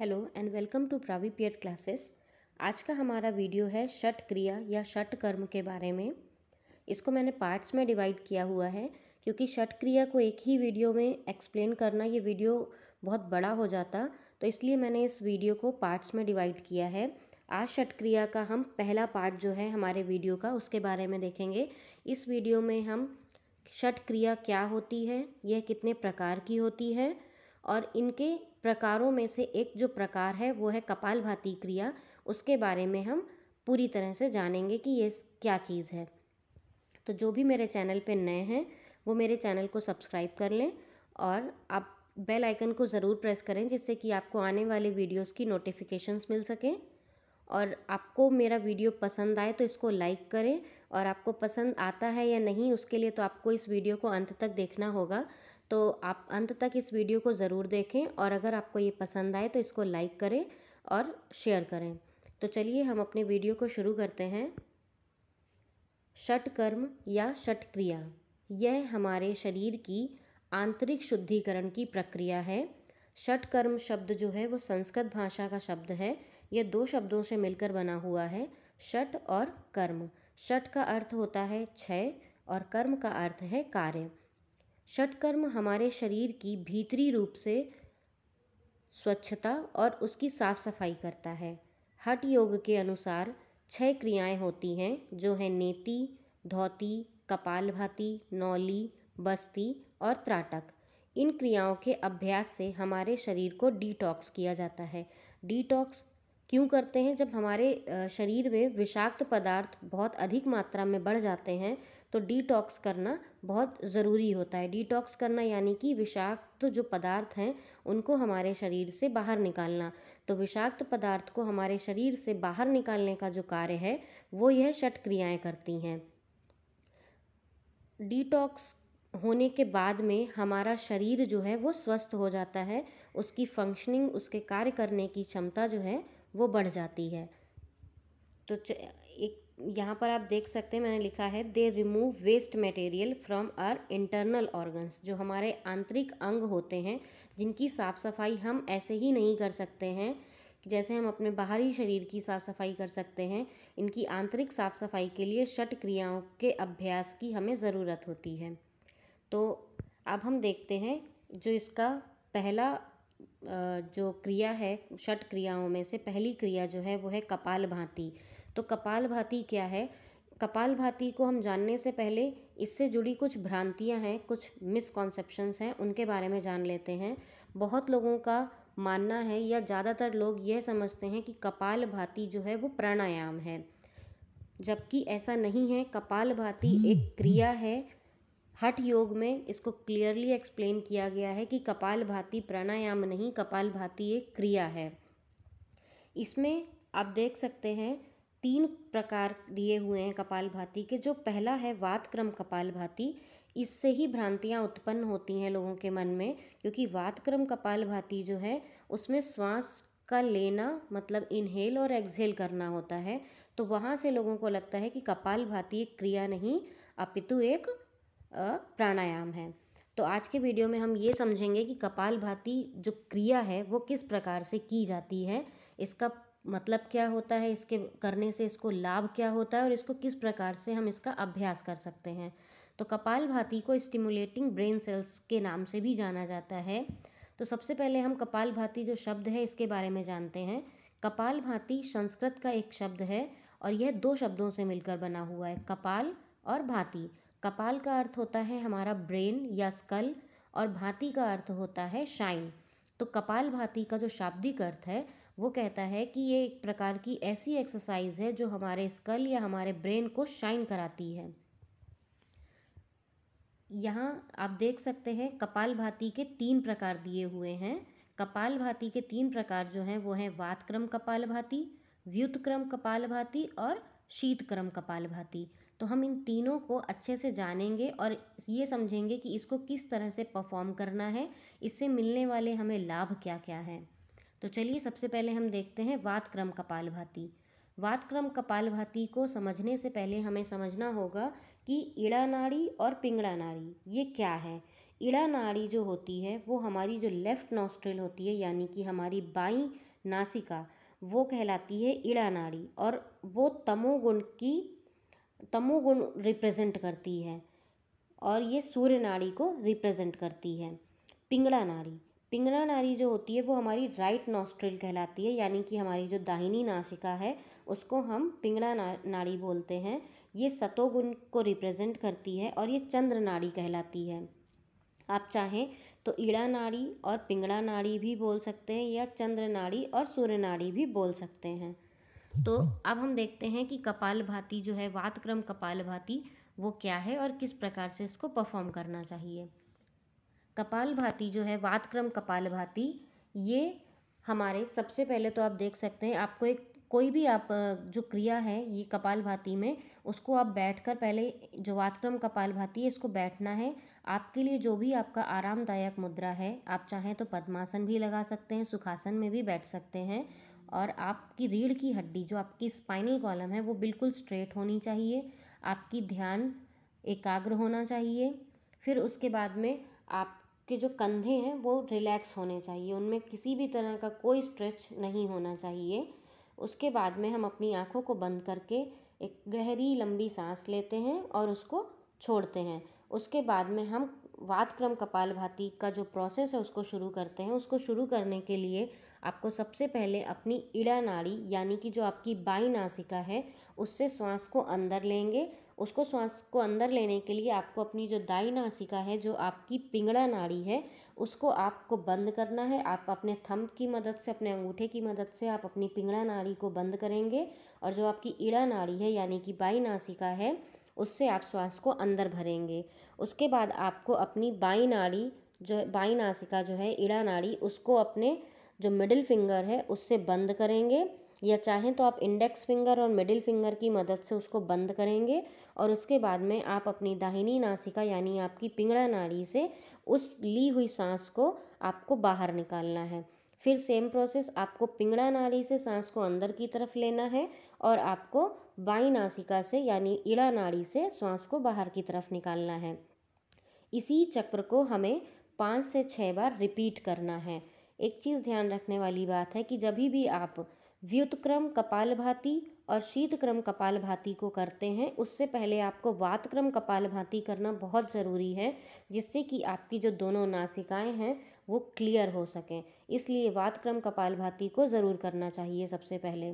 hello and welcome to प्रावी पियर classes आज का हमारा वीडियो है शट क्रिया या षट कर्म के बारे में इसको मैंने पार्ट्स में डिवाइड किया हुआ है क्योंकि षट क्रिया को एक ही वीडियो में एक्सप्लेन करना ये वीडियो बहुत बड़ा हो जाता तो इसलिए मैंने इस वीडियो को पार्ट्स में डिवाइड किया है आज षट क्रिया का हम पहला पार्ट जो है हमारे वीडियो का उसके बारे में देखेंगे इस वीडियो में हम षट क्रिया क्या होती है यह कितने प्रकार की होती है और इनके प्रकारों में से एक जो प्रकार है वो है कपाल भाती क्रिया उसके बारे में हम पूरी तरह से जानेंगे कि ये क्या चीज़ है तो जो भी मेरे चैनल पे नए हैं वो मेरे चैनल को सब्सक्राइब कर लें और आप बेल आइकन को ज़रूर प्रेस करें जिससे कि आपको आने वाले वीडियोस की नोटिफिकेशंस मिल सकें और आपको मेरा वीडियो पसंद आए तो इसको लाइक करें और आपको पसंद आता है या नहीं उसके लिए तो आपको इस वीडियो को अंत तक देखना होगा तो आप अंत तक इस वीडियो को ज़रूर देखें और अगर आपको ये पसंद आए तो इसको लाइक करें और शेयर करें तो चलिए हम अपने वीडियो को शुरू करते हैं षटकर्म कर्म या षट क्रिया यह हमारे शरीर की आंतरिक शुद्धिकरण की प्रक्रिया है षटकर्म कर्म शब्द जो है वो संस्कृत भाषा का शब्द है यह दो शब्दों से मिलकर बना हुआ है षट और कर्म षट का अर्थ होता है छय और कर्म का अर्थ है कार्य षटकर्म हमारे शरीर की भीतरी रूप से स्वच्छता और उसकी साफ सफाई करता है हठ योग के अनुसार छह क्रियाएं होती हैं जो हैं नेति धोती कपाल भाती नौली बस्ती और त्राटक इन क्रियाओं के अभ्यास से हमारे शरीर को डिटॉक्स किया जाता है डिटॉक्स क्यों करते हैं जब हमारे शरीर में विषाक्त पदार्थ बहुत अधिक मात्रा में बढ़ जाते हैं तो डिटॉक्स करना बहुत ज़रूरी होता है डिटॉक्स करना यानी कि विषाक्त जो पदार्थ हैं उनको हमारे शरीर से बाहर निकालना तो विषाक्त पदार्थ को हमारे शरीर से बाहर निकालने का जो कार्य है वो यह षट क्रियाएँ करती हैं डिटॉक्स होने के बाद में हमारा शरीर जो है वो स्वस्थ हो जाता है उसकी फंक्शनिंग उसके कार्य करने की क्षमता जो है वो बढ़ जाती है तो यहाँ पर आप देख सकते हैं मैंने लिखा है they remove waste material from our internal organs जो हमारे आंतरिक अंग होते हैं जिनकी साफ़ सफाई हम ऐसे ही नहीं कर सकते हैं जैसे हम अपने बाहरी शरीर की साफ़ सफाई कर सकते हैं इनकी आंतरिक साफ़ सफाई के लिए शट क्रियाओं के अभ्यास की हमें ज़रूरत होती है तो अब हम देखते हैं जो इसका पहला जो क्रिया है षट क्रियाओं में से पहली क्रिया जो है वो है कपाल भांति तो कपाल भाती क्या है कपाल भाती को हम जानने से पहले इससे जुड़ी कुछ भ्रांतियां हैं कुछ मिसकॉन्सेप्शंस हैं उनके बारे में जान लेते हैं बहुत लोगों का मानना है या ज़्यादातर लोग यह समझते हैं कि कपाल भाती जो है वो प्राणायाम है जबकि ऐसा नहीं है कपाल भाती एक क्रिया है हठ योग में इसको क्लियरली एक्सप्लेन किया गया है कि कपाल भाती प्राणायाम नहीं कपाल भाती एक क्रिया है इसमें आप देख सकते हैं तीन प्रकार दिए हुए हैं कपाल भाती के जो पहला है वात क्रम भाती इससे ही भ्रांतियाँ उत्पन्न होती हैं लोगों के मन में क्योंकि वात क्रम कपाल भाती जो है उसमें श्वास का लेना मतलब इनहेल और एक्सहेल करना होता है तो वहाँ से लोगों को लगता है कि कपाल भाती एक क्रिया नहीं अपितु एक प्राणायाम है तो आज के वीडियो में हम ये समझेंगे कि कपाल भाती जो क्रिया है वो किस प्रकार से की जाती है इसका मतलब क्या होता है इसके करने से इसको लाभ क्या होता है और इसको किस प्रकार से हम इसका अभ्यास कर सकते हैं तो कपाल भाती को स्टिमुलेटिंग ब्रेन सेल्स के नाम से भी जाना जाता है तो सबसे पहले हम कपाल भाती जो शब्द है इसके बारे में जानते हैं कपाल भाती संस्कृत का एक शब्द है और यह दो शब्दों से मिलकर बना हुआ है कपाल और भाती कपाल का अर्थ होता है हमारा ब्रेन या स्कल और भांति का अर्थ होता है शाइन तो कपाल भांति का जो शाब्दिक अर्थ है वो कहता है कि ये एक प्रकार की ऐसी एक्सरसाइज है जो हमारे स्कल या हमारे ब्रेन को शाइन कराती है यहाँ आप देख सकते हैं कपाल भाती के तीन प्रकार दिए हुए हैं कपाल भाती के तीन प्रकार जो हैं वो हैं वातक्रम कपाल भाती व्युतक्रम कपाल भाती और शीतक्रम कपाल भाती तो हम इन तीनों को अच्छे से जानेंगे और ये समझेंगे कि इसको किस तरह से परफॉर्म करना है इससे मिलने वाले हमें लाभ क्या क्या है तो चलिए सबसे पहले हम देखते हैं वात क्रम भाती वात क्रम भाती को समझने से पहले हमें समझना होगा कि इड़ा नाड़ी और पिंगड़ा नाड़ी ये क्या है इड़ा नाड़ी जो होती है वो हमारी जो लेफ़्ट नॉस्ट्रल होती है यानी कि हमारी बाई नासिका वो कहलाती है इड़ा नाड़ी और वो तमोगुण की तमोगुण रिप्रेजेंट करती है और ये सूर्य नाड़ी को रिप्रेजेंट करती है पिंगड़ा नाड़ी पिंगला नाड़ी जो होती है वो हमारी राइट नॉस्ट्रिल कहलाती है यानी कि हमारी जो दाहिनी नासिका है उसको हम पिंगला ना, नाड़ी बोलते हैं ये सतोगुण को रिप्रेजेंट करती है और ये चंद्र नाड़ी कहलाती है आप चाहें तो ईड़ा नाड़ी और पिंगला नाड़ी भी बोल सकते हैं या चंद्र नाड़ी और सूर्य नाड़ी भी बोल सकते हैं तो अब हम देखते हैं कि कपाल भाती जो है वातक्रम कपाल भाती वो क्या है और किस प्रकार से इसको परफॉर्म करना चाहिए कपाल भाती जो है वातक्रम कपाल भाती ये हमारे सबसे पहले तो आप देख सकते हैं आपको एक कोई भी आप जो क्रिया है ये कपाल भाती में उसको आप बैठकर पहले जो वातक्रम कपाल भाती है इसको बैठना है आपके लिए जो भी आपका आरामदायक मुद्रा है आप चाहें तो पद्मासन भी लगा सकते हैं सुखासन में भी बैठ सकते हैं और आपकी रीढ़ की हड्डी जो आपकी स्पाइनल कॉलम है वो बिल्कुल स्ट्रेट होनी चाहिए आपकी ध्यान एकाग्र होना चाहिए फिर उसके बाद में आप के जो कंधे हैं वो रिलैक्स होने चाहिए उनमें किसी भी तरह का कोई स्ट्रेच नहीं होना चाहिए उसके बाद में हम अपनी आँखों को बंद करके एक गहरी लंबी सांस लेते हैं और उसको छोड़ते हैं उसके बाद में हम वातक्रम कपाल भाती का जो प्रोसेस है उसको शुरू करते हैं उसको शुरू करने के लिए आपको सबसे पहले अपनी इड़ा नाड़ी यानी कि जो आपकी बाई नासिका है उससे श्वास को अंदर लेंगे उसको श्वास को अंदर लेने के लिए आपको अपनी जो दाई नासिका है जो आपकी पिंगड़ा नाड़ी है उसको आपको बंद करना है आप अपने थंब की मदद से अपने अंगूठे की मदद से आप अपनी पिंगड़ा नाड़ी को बंद करेंगे और जो आपकी इड़ा नाड़ी है यानी कि बाई नासिका है उससे आप श्वास को अंदर भरेंगे उसके बाद आपको अपनी बाई नाड़ी जो है बाई नासिका जो है इड़ा नाड़ी उसको अपने जो मिडिल फिंगर है उससे बंद करेंगे या चाहें तो आप इंडेक्स फिंगर और मिडिल फिंगर की मदद से उसको बंद करेंगे और उसके बाद में आप अपनी दाहिनी नासिका यानी आपकी पिंगड़ा नाड़ी से उस ली हुई सांस को आपको बाहर निकालना है फिर सेम प्रोसेस आपको पिंगड़ा नाली से सांस को अंदर की तरफ लेना है और आपको बाई नासिका से यानी इड़ा नाड़ी से सांस को बाहर की तरफ निकालना है इसी चक्र को हमें पाँच से छः बार रिपीट करना है एक चीज़ ध्यान रखने वाली बात है कि जब भी आप व्युतक्रम कपालभाति और शीतक्रम कपालभाति को करते हैं उससे पहले आपको वातक्रम कपालभाति करना बहुत ज़रूरी है जिससे कि आपकी जो दोनों नासिकाएं हैं वो क्लियर हो सकें इसलिए वातक्रम कपालभाति को ज़रूर करना चाहिए सबसे पहले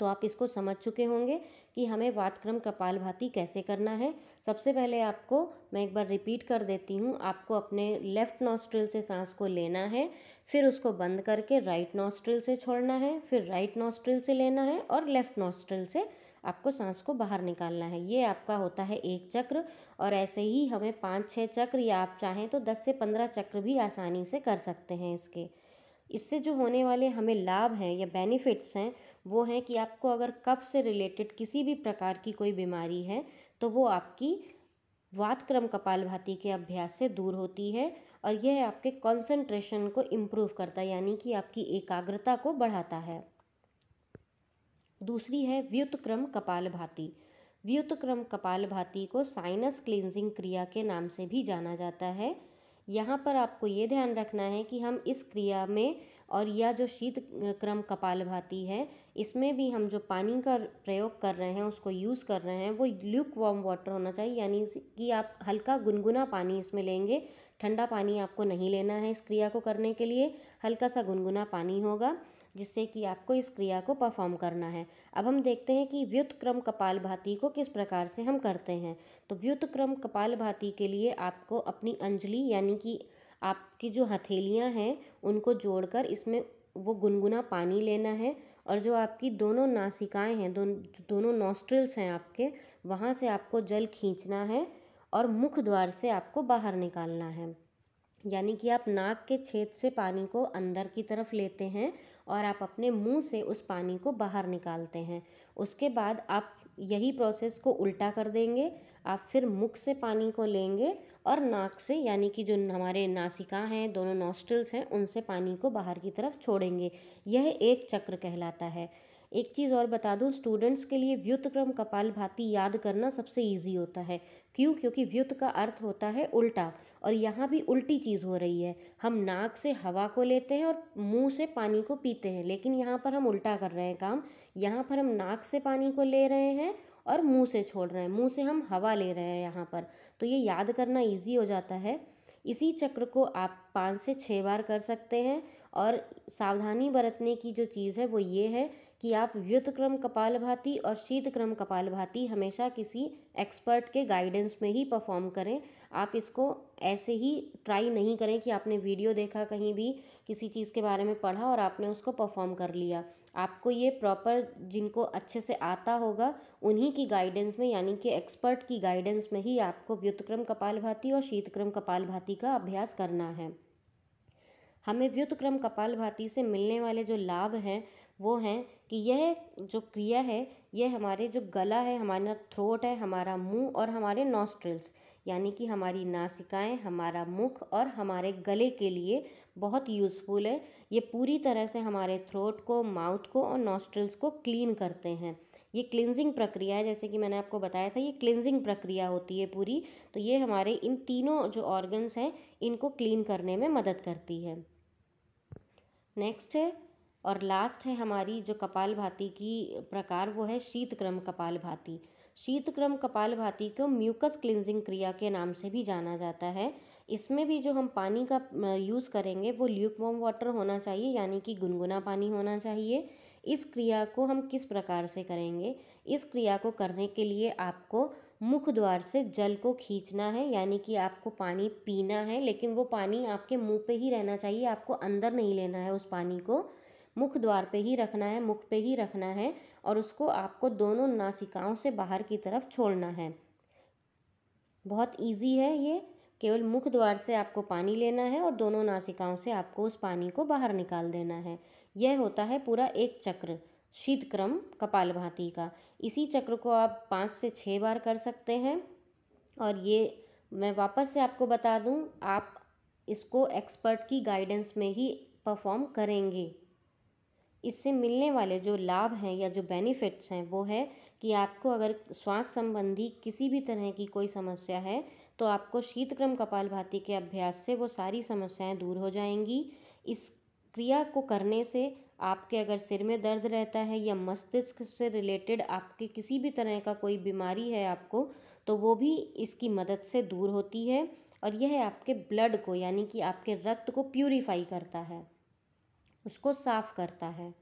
तो आप इसको समझ चुके होंगे कि हमें वातक्रम भाती कैसे करना है सबसे पहले आपको मैं एक बार रिपीट कर देती हूँ आपको अपने लेफ़्ट नॉस्ट्रिल से सांस को लेना है फिर उसको बंद करके राइट नॉस्ट्रिल से छोड़ना है फिर राइट नॉस्ट्रिल से लेना है और लेफ़्ट नॉस्ट्रिल से आपको सांस को बाहर निकालना है ये आपका होता है एक चक्र और ऐसे ही हमें पाँच छः चक्र या आप चाहें तो दस से पंद्रह चक्र भी आसानी से कर सकते हैं इसके इससे जो होने वाले हमें लाभ हैं या बेनिफिट्स हैं वो है कि आपको अगर कफ से रिलेटेड किसी भी प्रकार की कोई बीमारी है तो वो आपकी वातक्रम कपाल भाती के अभ्यास से दूर होती है और यह आपके कंसंट्रेशन को इम्प्रूव करता है यानी कि आपकी एकाग्रता को बढ़ाता है दूसरी है व्युतक्रम भाती व्युतक्रम भाती को साइनस क्लींजिंग क्रिया के नाम से भी जाना जाता है यहाँ पर आपको ये ध्यान रखना है कि हम इस क्रिया में और यह जो शीत क्रम भाती है इसमें भी हम जो पानी का प्रयोग कर रहे हैं उसको यूज़ कर रहे हैं वो ल्यूक वार्म वाटर होना चाहिए यानी कि आप हल्का गुनगुना पानी इसमें लेंगे ठंडा पानी आपको नहीं लेना है इस क्रिया को करने के लिए हल्का सा गुनगुना पानी होगा जिससे कि आपको इस क्रिया को परफॉर्म करना है अब हम देखते हैं कि व्युतक्रम कपाल भाती को किस प्रकार से हम करते हैं तो व्युतक्रम कपाल भाती के लिए आपको अपनी अंजलि यानी कि आपकी जो हथेलियाँ हैं उनको जोड़कर इसमें वो गुनगुना पानी लेना है और जो आपकी दोनों नासिकाएं हैं दो, दोनों नॉस्ट्रल्स हैं आपके वहाँ से आपको जल खींचना है और मुख द्वार से आपको बाहर निकालना है यानी कि आप नाक के छेद से पानी को अंदर की तरफ लेते हैं और आप अपने मुंह से उस पानी को बाहर निकालते हैं उसके बाद आप यही प्रोसेस को उल्टा कर देंगे आप फिर मुख से पानी को लेंगे और नाक से यानी कि जो हमारे नासिका हैं दोनों नॉस्ट्रल्स हैं उनसे पानी को बाहर की तरफ छोड़ेंगे यह एक चक्र कहलाता है एक चीज़ और बता दूँ स्टूडेंट्स के लिए व्युतक्रम कपाल भाती याद करना सबसे ईजी होता है क्यों क्योंकि व्युत का अर्थ होता है उल्टा और यहाँ भी उल्टी चीज़ हो रही है हम नाक से हवा को लेते हैं और मुंह से पानी को पीते हैं लेकिन यहाँ पर हम उल्टा कर रहे हैं काम यहाँ पर हम नाक से पानी को ले रहे हैं और मुंह से छोड़ रहे हैं मुंह से हम हवा ले रहे हैं यहाँ पर तो ये याद करना इजी हो जाता है इसी चक्र को आप पाँच से छः बार कर सकते हैं और सावधानी बरतने की जो चीज़ है वो ये है कि आप व्युत क्रम भाती और शीत क्रम भाती हमेशा किसी एक्सपर्ट के गाइडेंस में ही परफॉर्म करें आप इसको ऐसे ही ट्राई नहीं करें कि आपने वीडियो देखा कहीं भी किसी चीज़ के बारे में पढ़ा और आपने उसको परफॉर्म कर लिया आपको ये प्रॉपर जिनको अच्छे से आता होगा उन्हीं की गाइडेंस में यानी कि एक्सपर्ट की गाइडेंस में ही आपको व्युतक्रम भाती और शीतक्रम भाती का अभ्यास करना है हमें व्युतक्रम भाती से मिलने वाले जो लाभ हैं वो हैं कि यह जो क्रिया है यह हमारे जो गला है हमारा थ्रोट है हमारा मुंह और हमारे नॉस्ट्रिल्स यानी कि हमारी नासिकाएं हमारा मुख और हमारे गले के लिए बहुत यूज़फुल है ये पूरी तरह से हमारे थ्रोट को माउथ को और नॉस्ट्रल्स को क्लीन करते हैं ये क्लिनजिंग प्रक्रिया है जैसे कि मैंने आपको बताया था ये क्लिनजिंग प्रक्रिया होती है पूरी तो ये हमारे इन तीनों जो ऑर्गन्स हैं इनको क्लीन करने में मदद करती है नेक्स्ट है और लास्ट है हमारी जो कपाल भाती की प्रकार वो है शीतक्रम कपाल भाती शीतक्रम कपाल भाती को म्यूकस क्लिनजिंग क्रिया के नाम से भी जाना जाता है इसमें भी जो हम पानी का यूज़ करेंगे वो ल्यूकवॉम वाटर होना चाहिए यानी कि गुनगुना पानी होना चाहिए इस क्रिया को हम किस प्रकार से करेंगे इस क्रिया को करने के लिए आपको मुख द्वार से जल को खींचना है यानी कि आपको पानी पीना है लेकिन वो पानी आपके मुंह पे ही रहना चाहिए आपको अंदर नहीं लेना है उस पानी को मुख द्वार पे ही रखना है मुख पे ही रखना है और उसको आपको दोनों नासिकाओं से बाहर की तरफ छोड़ना है बहुत इजी है ये केवल मुख द्वार से आपको पानी लेना है और दोनों नासिकाओं से आपको उस पानी को बाहर निकाल देना है यह होता है पूरा एक चक्र शीत क्रम भाती का इसी चक्र को आप पाँच से छः बार कर सकते हैं और ये मैं वापस से आपको बता दूं आप इसको एक्सपर्ट की गाइडेंस में ही परफॉर्म करेंगे इससे मिलने वाले जो लाभ हैं या जो बेनिफिट्स हैं वो है कि आपको अगर श्वास संबंधी किसी भी तरह की कोई समस्या है तो आपको शीतक्रम कपाल भाती के अभ्यास से वो सारी समस्याएं दूर हो जाएंगी इस क्रिया को करने से आपके अगर सिर में दर्द रहता है या मस्तिष्क से रिलेटेड आपके किसी भी तरह का कोई बीमारी है आपको तो वो भी इसकी मदद से दूर होती है और यह आपके ब्लड को यानी कि आपके रक्त को प्यूरीफाई करता है उसको साफ करता है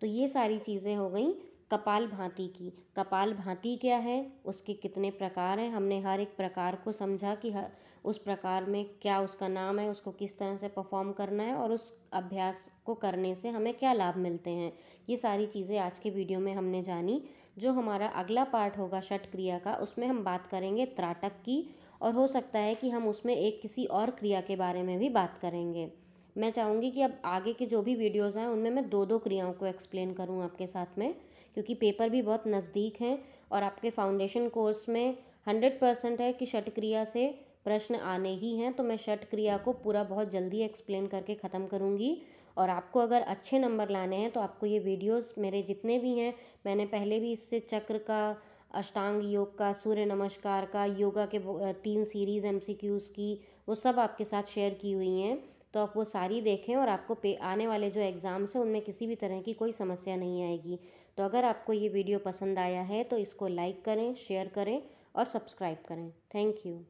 तो ये सारी चीज़ें हो गई कपाल भांति की कपाल भांति क्या है उसके कितने प्रकार हैं हमने हर एक प्रकार को समझा कि हर उस प्रकार में क्या उसका नाम है उसको किस तरह से परफॉर्म करना है और उस अभ्यास को करने से हमें क्या लाभ मिलते हैं ये सारी चीज़ें आज के वीडियो में हमने जानी जो हमारा अगला पार्ट होगा षट क्रिया का उसमें हम बात करेंगे त्राटक की और हो सकता है कि हम उसमें एक किसी और क्रिया के बारे में भी बात करेंगे मैं चाहूँगी कि अब आगे के जो भी वीडियोज़ हैं उनमें मैं दो दो क्रियाओं को एक्सप्लेन करूँ आपके साथ में क्योंकि पेपर भी बहुत नज़दीक हैं और आपके फाउंडेशन कोर्स में हंड्रेड परसेंट है कि शट क्रिया से प्रश्न आने ही हैं तो मैं षट क्रिया को पूरा बहुत जल्दी एक्सप्लेन करके ख़त्म करूँगी और आपको अगर अच्छे नंबर लाने हैं तो आपको ये वीडियोस मेरे जितने भी हैं मैंने पहले भी इससे चक्र का अष्टांग योग का सूर्य नमस्कार का योगा के तीन सीरीज़ एमसीक्यूज़ की वो सब आपके साथ शेयर की हुई हैं तो आप वो सारी देखें और आपको पे आने वाले जो एग्ज़ाम्स हैं उनमें किसी भी तरह की कोई समस्या नहीं आएगी तो अगर आपको ये वीडियो पसंद आया है तो इसको लाइक करें शेयर करें और सब्सक्राइब करें थैंक यू